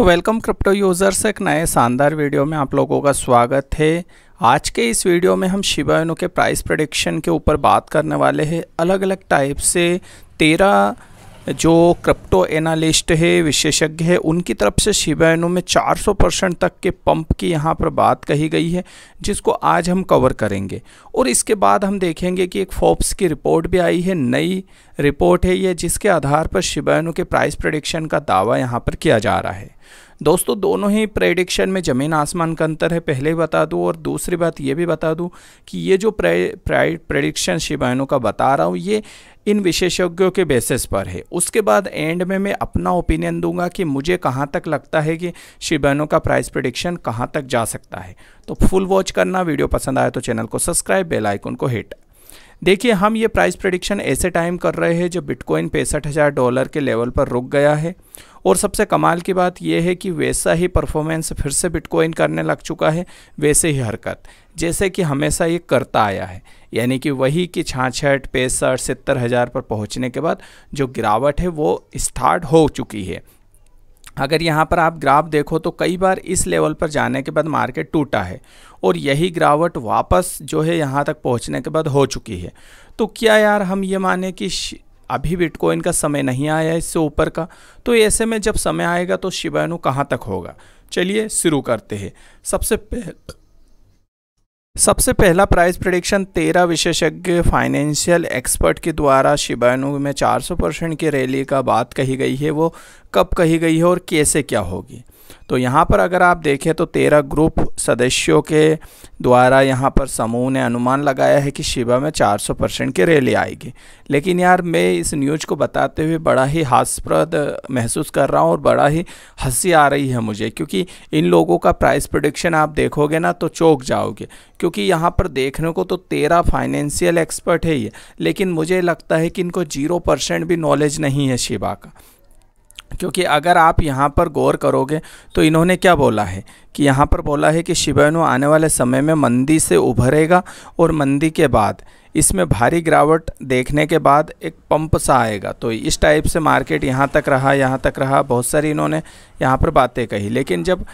तो welcome crypto users एक नए शानदार वीडियो में आप लोगों का स्वागत है आज के इस वीडियो में हम शिवायनों के प्राइस प्रडिक्शन के ऊपर बात करने वाले हैं अलग अलग टाइप से तेरह जो क्रिप्टो एनालिस्ट है विशेषज्ञ है उनकी तरफ से शिबा में 400 परसेंट तक के पंप की यहाँ पर बात कही गई है जिसको आज हम कवर करेंगे और इसके बाद हम देखेंगे कि एक फोप्स की रिपोर्ट भी आई है नई रिपोर्ट है यह जिसके आधार पर शिबा के प्राइस प्रडिक्शन का दावा यहाँ पर किया जा रहा है दोस्तों दोनों ही प्रेडिक्शन में ज़मीन आसमान का अंतर है पहले ही बता दूँ और दूसरी बात ये भी बता दूँ कि ये जो प्रेडिक्शन शिवायनों का बता रहा हूँ ये इन विशेषज्ञों के बेसिस पर है उसके बाद एंड में मैं अपना ओपिनियन दूंगा कि मुझे कहाँ तक लगता है कि शिवानों का प्राइस प्रडिक्शन कहाँ तक जा सकता है तो फुल वॉच करना वीडियो पसंद आए तो चैनल को सब्सक्राइब बेल आइकन को हिट देखिए हम ये प्राइस प्रडिक्शन ऐसे टाइम कर रहे हैं जब बिटकॉइन पैंसठ हज़ार डॉलर के लेवल पर रुक गया है और सबसे कमाल की बात यह है कि वैसा ही परफॉर्मेंस फिर से बिटकॉइन करने लग चुका है वैसे ही हरकत जैसे कि हमेशा ये करता आया है यानी कि वही कि छाछठ पैंसठ सत्तर हज़ार पर पहुंचने के बाद जो गिरावट है वो स्टार्ट हो चुकी है अगर यहाँ पर आप ग्राफ देखो तो कई बार इस लेवल पर जाने के बाद मार्केट टूटा है और यही गिरावट वापस जो है यहाँ तक पहुँचने के बाद हो चुकी है तो क्या यार हम ये माने कि अभी बिटकॉइन का समय नहीं आया इससे ऊपर का तो ऐसे में जब समय आएगा तो शिवानु कहाँ तक होगा चलिए शुरू करते हैं सबसे पहले सबसे पहला प्राइस प्रडिक्शन तेरह विशेषज्ञ फाइनेंशियल एक्सपर्ट के द्वारा शिबानु में 400 परसेंट की रैली का बात कही गई है वो कब कही गई है और कैसे क्या होगी तो यहाँ पर अगर आप देखें तो तेरह ग्रुप सदस्यों के द्वारा यहाँ पर समूह ने अनुमान लगाया है कि शिवा में 400 परसेंट की रैली आएगी लेकिन यार मैं इस न्यूज को बताते हुए बड़ा ही हास्यप्रद महसूस कर रहा हूँ और बड़ा ही हंसी आ रही है मुझे क्योंकि इन लोगों का प्राइस प्रोडिक्शन आप देखोगे ना तो चौक जाओगे क्योंकि यहाँ पर देखने को तो तेरह फाइनेंशियल एक्सपर्ट है ये लेकिन मुझे लगता है कि इनको जीरो परसेंट भी नॉलेज नहीं है शिवा का क्योंकि अगर आप यहाँ पर गौर करोगे तो इन्होंने क्या बोला है कि यहाँ पर बोला है कि शिवेनु आने वाले समय में मंदी से उभरेगा और मंदी के बाद इसमें भारी गिरावट देखने के बाद एक पंप सा आएगा तो इस टाइप से मार्केट यहाँ तक रहा यहाँ तक रहा बहुत सारी इन्होंने यहाँ पर बातें कही लेकिन जब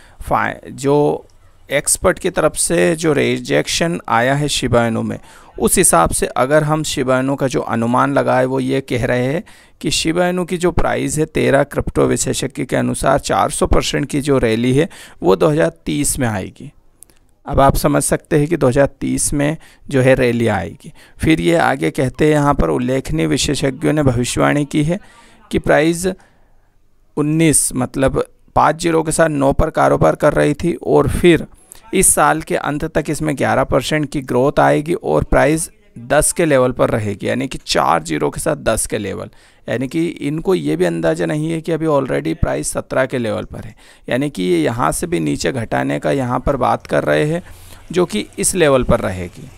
जो एक्सपर्ट की तरफ से जो रिजेक्शन आया है शिबाइनो में उस हिसाब से अगर हम शिबाइनो का जो अनुमान लगाए वो ये कह रहे हैं कि शिबाइनो की जो प्राइस है तेरह क्रिप्टो विशेषज्ञ के अनुसार 400 परसेंट की जो रैली है वो 2030 में आएगी अब आप समझ सकते हैं कि 2030 में जो है रैली आएगी फिर ये आगे कहते हैं यहाँ पर उल्लेखनीय विशेषज्ञों ने भविष्यवाणी की है कि प्राइज़ 19 मतलब पाँच जीरो के साथ नौ पर कारोबार कर रही थी और फिर इस साल के अंत तक इसमें ग्यारह परसेंट की ग्रोथ आएगी और प्राइस दस के लेवल पर रहेगी यानी कि चार जीरो के साथ दस के लेवल यानी कि इनको ये भी अंदाज़ा नहीं है कि अभी ऑलरेडी प्राइस सत्रह के लेवल पर है यानी कि ये यहाँ से भी नीचे घटाने का यहाँ पर बात कर रहे हैं जो कि इस लेवल पर रहेगी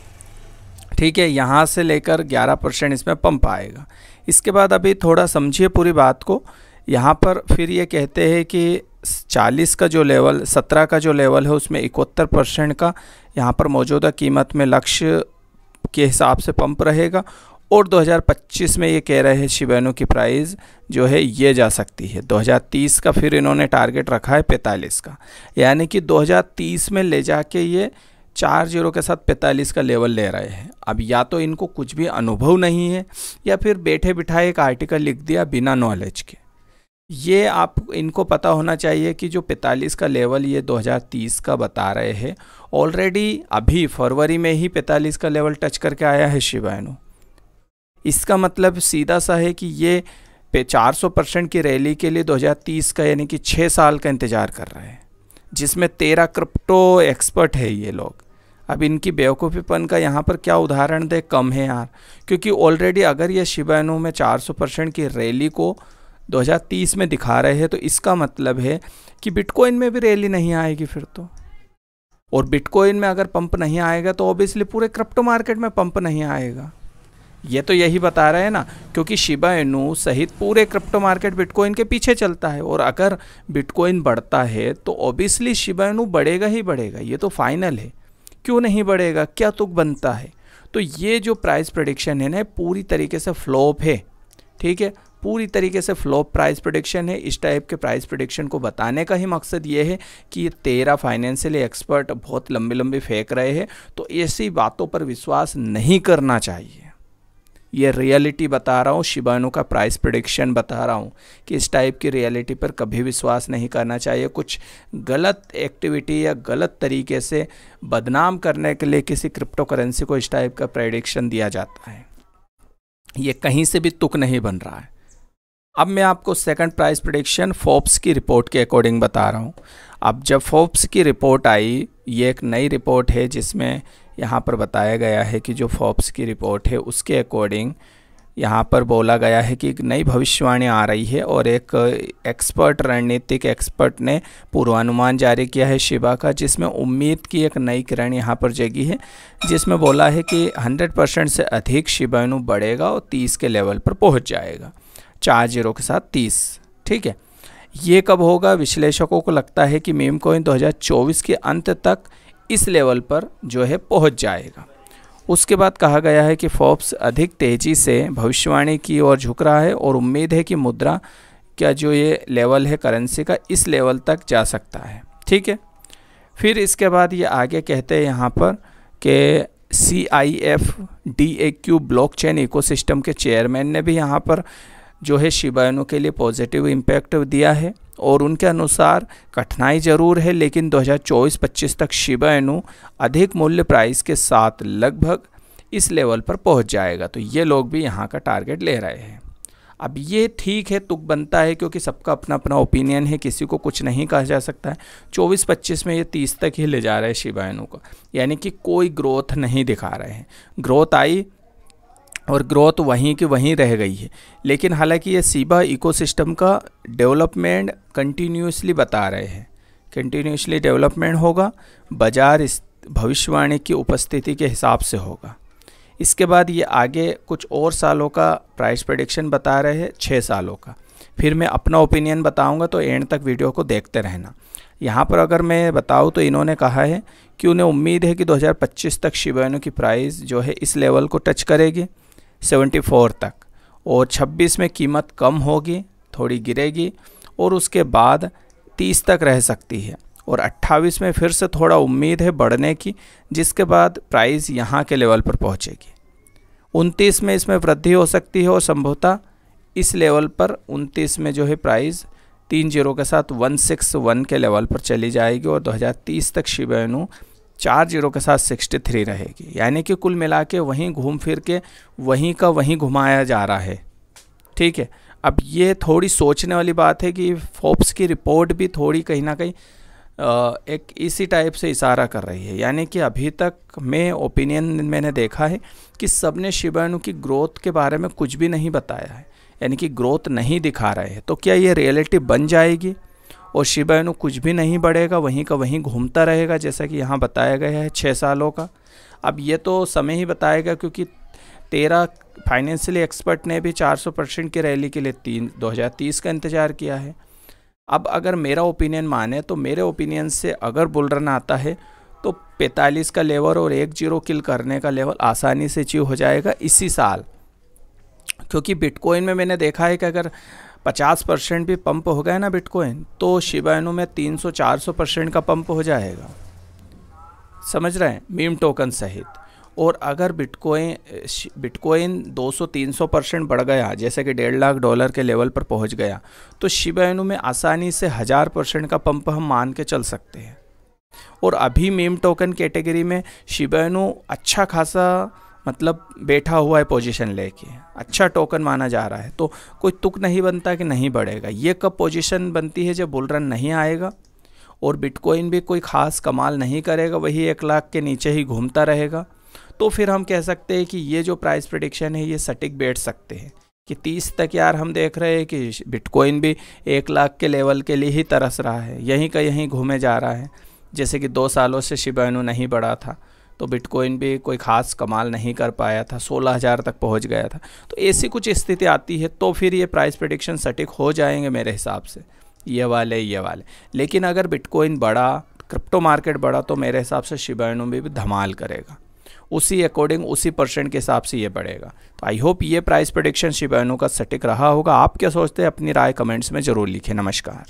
ठीक है यहाँ से लेकर ग्यारह परसेंट इसमें पंप आएगा इसके बाद अभी थोड़ा समझिए पूरी बात को यहाँ पर फिर ये कहते हैं कि चालीस का जो लेवल सत्रह का जो लेवल है उसमें इकहत्तर परसेंट का यहाँ पर मौजूदा कीमत में लक्ष्य के हिसाब से पंप रहेगा और 2025 में ये कह रहे हैं शिवेनु की प्राइस जो है ये जा सकती है 2030 का फिर इन्होंने टारगेट रखा है 45 का यानी कि 2030 में ले जाके ये चार जीरो के साथ पैंतालीस का लेवल ले रहे हैं अब या तो इनको कुछ भी अनुभव नहीं है या फिर बैठे बिठाए एक आर्टिकल लिख दिया बिना नॉलेज के ये आप इनको पता होना चाहिए कि जो 45 का लेवल ये 2030 का बता रहे हैं ऑलरेडी अभी फरवरी में ही 45 का लेवल टच करके आया है शिवायनो इसका मतलब सीधा सा है कि ये पे चार परसेंट की रैली के लिए 2030 का यानी कि छः साल का इंतज़ार कर रहे हैं जिसमें तेरह क्रिप्टो एक्सपर्ट है ये लोग अब इनकी बेवकूफ़ीपन का यहाँ पर क्या उदाहरण दे कम है यार क्योंकि ऑलरेडी अगर ये शिवायनो में 400 परसेंट की रैली को 2030 में दिखा रहे हैं तो इसका मतलब है कि बिटकॉइन में भी रैली नहीं आएगी फिर तो और बिटकॉइन में अगर पंप नहीं आएगा तो ऑब्वियसली पूरे क्रिप्टो मार्केट में पंप नहीं आएगा ये तो यही बता रहे हैं ना क्योंकि शिबा इनू सहित पूरे क्रिप्टो मार्केट बिटकॉइन के पीछे चलता है और अगर बिटकॉइन बढ़ता है तो ऑब्वियसली शिबा इनू बढ़ेगा ही बढ़ेगा ये तो फाइनल है क्यों नहीं बढ़ेगा क्या तुक बनता है तो ये जो प्राइस प्रडिक्शन है ना पूरी तरीके से फ्लॉप है ठीक है पूरी तरीके से फ्लॉप प्राइस प्रोडिक्शन है इस टाइप के प्राइस प्रोडिक्शन को बताने का ही मकसद ये है कि ये तेरह फाइनेंशियल एक्सपर्ट बहुत लंबे लंबे फेंक रहे हैं तो ऐसी बातों पर विश्वास नहीं करना चाहिए ये रियलिटी बता रहा हूँ शिबानो का प्राइस प्रडिक्शन बता रहा हूँ कि इस टाइप की रियलिटी पर कभी विश्वास नहीं करना चाहिए कुछ गलत एक्टिविटी या गलत तरीके से बदनाम करने के लिए किसी क्रिप्टो करेंसी को इस टाइप का प्रडिक्शन दिया जाता है ये कहीं से भी तुक नहीं बन रहा है अब मैं आपको सेकंड प्राइस प्रडिक्शन फोप्स की रिपोर्ट के अकॉर्डिंग बता रहा हूँ अब जब फोप्स की रिपोर्ट आई ये एक नई रिपोर्ट है जिसमें यहाँ पर बताया गया है कि जो फोप्स की रिपोर्ट है उसके अकॉर्डिंग यहाँ पर बोला गया है कि एक नई भविष्यवाणी आ रही है और एक एक्सपर्ट रणनीतिक एक्सपर्ट ने पूर्वानुमान जारी किया है शिवा का जिसमें उम्मीद की एक नई किरण यहाँ पर जगी है जिसमें बोला है कि 100 परसेंट से अधिक शिवाणु बढ़ेगा और 30 के लेवल पर पहुँच जाएगा चार जीरो के साथ तीस ठीक है ये कब होगा विश्लेषकों को लगता है कि मेम हज़ार 2024 के अंत तक इस लेवल पर जो है पहुंच जाएगा उसके बाद कहा गया है कि फॉर्ब्स अधिक तेज़ी से भविष्यवाणी की ओर झुक रहा है और उम्मीद है कि मुद्रा का जो ये लेवल है करेंसी का इस लेवल तक जा सकता है ठीक है फिर इसके बाद ये आगे कहते हैं यहाँ पर कि C I F D A Q blockchain ecosystem के चेयरमैन ने भी यहाँ पर जो है शिवायनों के लिए पॉजिटिव इम्पैक्ट दिया है और उनके अनुसार कठिनाई ज़रूर है लेकिन 2024-25 तक शिबायनु अधिक मूल्य प्राइस के साथ लगभग इस लेवल पर पहुंच जाएगा तो ये लोग भी यहाँ का टारगेट ले रहे हैं अब ये ठीक है तुक बनता है क्योंकि सबका अपना अपना ओपिनियन है किसी को कुछ नहीं कहा जा सकता है चौबीस पच्चीस में ये तीस तक ही ले जा रहे हैं शिवायनु का यानी कि कोई ग्रोथ नहीं दिखा रहे हैं ग्रोथ आई और ग्रोथ वहीं की वहीं रह गई है लेकिन हालांकि ये सीबा इकोसिस्टम का डेवलपमेंट कंटिन्यूसली बता रहे हैं कंटिन्यूसली डेवलपमेंट होगा बाज़ार इस भविष्यवाणी की उपस्थिति के हिसाब से होगा इसके बाद ये आगे कुछ और सालों का प्राइस प्रडिक्शन बता रहे हैं छः सालों का फिर मैं अपना ओपिनियन बताऊंगा तो एंड तक वीडियो को देखते रहना यहाँ पर अगर मैं बताऊँ तो इन्होंने कहा है कि उन्हें उम्मीद है कि 2025 तक शिवानों की प्राइस जो है इस लेवल को टच करेगी 74 तक और 26 में कीमत कम होगी थोड़ी गिरेगी और उसके बाद 30 तक रह सकती है और 28 में फिर से थोड़ा उम्मीद है बढ़ने की जिसके बाद प्राइस यहाँ के लेवल पर पहुँचेगी 29 में इसमें वृद्धि हो सकती है और संभवतः इस लेवल पर 29 में जो है प्राइस तीन जीरो के साथ 161 के लेवल पर चली जाएगी और 2030 तक शिवेनु चार जीरो के साथ सिक्सटी थ्री रहेगी यानी कि कुल मिला के वहीं घूम फिर के वहीं का वहीं घुमाया जा रहा है ठीक है अब ये थोड़ी सोचने वाली बात है कि फोप्स की रिपोर्ट भी थोड़ी कहीं ना कहीं एक इसी टाइप से इशारा कर रही है यानी कि अभी तक मैं ओपिनियन मैंने देखा है कि सब ने शिवाणु की ग्रोथ के बारे में कुछ भी नहीं बताया है यानी कि ग्रोथ नहीं दिखा रहे हैं तो क्या ये रियलिटी बन जाएगी और शिबाइनु कुछ भी नहीं बढ़ेगा वहीं का वहीं घूमता रहेगा जैसा कि यहाँ बताया गया है छः सालों का अब ये तो समय ही बताएगा क्योंकि तेरह फाइनेंशियली एक्सपर्ट ने भी 400 परसेंट की रैली के लिए तीन तीस का इंतज़ार किया है अब अगर मेरा ओपिनियन माने तो मेरे ओपिनियन से अगर बुलरन आता है तो 45 का लेवल और एक जीरो किल करने का लेवल आसानी से अचीव हो जाएगा इसी साल क्योंकि बिटकॉइन में मैंने देखा है कि अगर पचास परसेंट भी पंप हो गए ना बिटकॉइन तो शिबाइनो में तीन सौ चार सौ परसेंट का पंप हो जाएगा समझ रहे हैं मीम टोकन सहित और अगर बिटकॉइन बिटकॉइन 200-300 परसेंट बढ़ गया जैसे कि डेढ़ लाख डॉलर के लेवल पर पहुंच गया तो शिबाइनो में आसानी से हज़ार परसेंट का पंप हम मान के चल सकते हैं और अभी मीम टोकन कैटेगरी में शिबाइनो अच्छा खासा मतलब बैठा हुआ है पोजीशन लेके अच्छा टोकन माना जा रहा है तो कोई तुक नहीं बनता कि नहीं बढ़ेगा ये कब पोजीशन बनती है जब बुल रन नहीं आएगा और बिटकॉइन भी कोई ख़ास कमाल नहीं करेगा वही एक लाख के नीचे ही घूमता रहेगा तो फिर हम कह सकते हैं कि ये जो प्राइस प्रडिक्शन है ये सटीक बैठ सकते हैं कि तीस तक यार हम देख रहे हैं कि बिटकॉइन भी एक लाख के लेवल के लिए ही तरस रहा है यहीं का यहीं घूमे जा रहा है जैसे कि दो सालों से शिबाइनो नहीं बढ़ा था तो बिटकॉइन भी कोई ख़ास कमाल नहीं कर पाया था सोलह हज़ार तक पहुंच गया था तो ऐसी कुछ स्थिति आती है तो फिर ये प्राइस प्रडिक्शन सटीक हो जाएंगे मेरे हिसाब से ये वाले ये वाले लेकिन अगर बिटकॉइन बढ़ा क्रिप्टो मार्केट बढ़ा तो मेरे हिसाब से शिबाइनो में भी धमाल करेगा उसी अकॉर्डिंग उसी परसेंट के हिसाब से ये बढ़ेगा तो आई होप ये प्राइस प्रडिक्शन शिबाइनो का सटीक रहा होगा आप क्या सोचते हैं अपनी राय कमेंट्स में ज़रूर लिखें नमस्कार